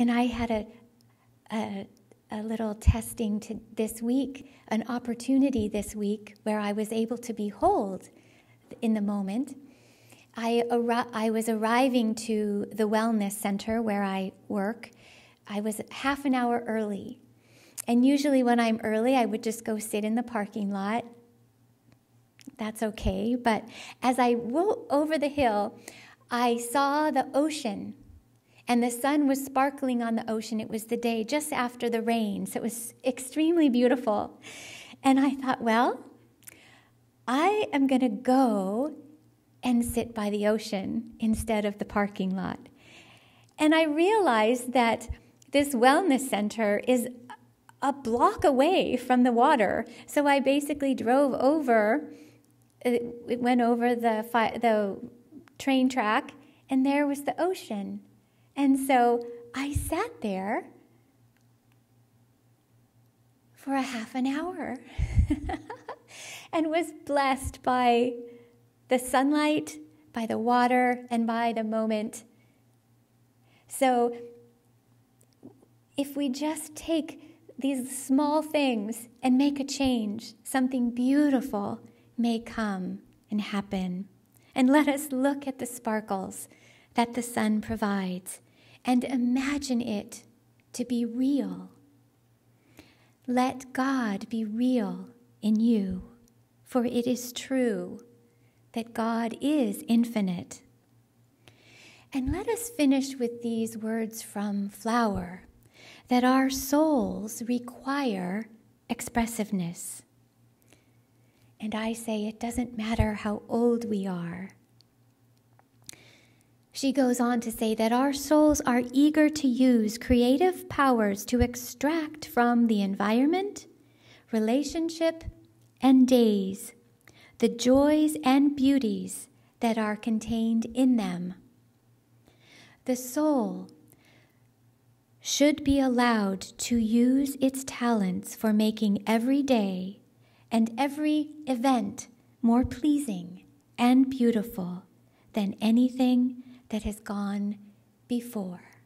And I had a, a, a little testing to this week, an opportunity this week where I was able to behold in the moment. I, arri- I was arriving to the wellness center where I work. I was half an hour early. And usually, when I'm early, I would just go sit in the parking lot. That's okay. But as I walked over the hill, I saw the ocean and the sun was sparkling on the ocean. It was the day just after the rain, so it was extremely beautiful. And I thought, well, I am going to go and sit by the ocean instead of the parking lot. And I realized that this wellness center is a block away from the water. So I basically drove over, it went over the, fi- the train track, and there was the ocean. And so I sat there for a half an hour and was blessed by the sunlight, by the water, and by the moment. So if we just take these small things and make a change, something beautiful may come and happen. And let us look at the sparkles that the sun provides and imagine it to be real. Let God be real in you, for it is true that God is infinite. And let us finish with these words from Flower that our souls require expressiveness. And I say it doesn't matter how old we are. She goes on to say that our souls are eager to use creative powers to extract from the environment, relationship, and days the joys and beauties that are contained in them. The soul should be allowed to use its talents for making every day and every event more pleasing and beautiful than anything that has gone before.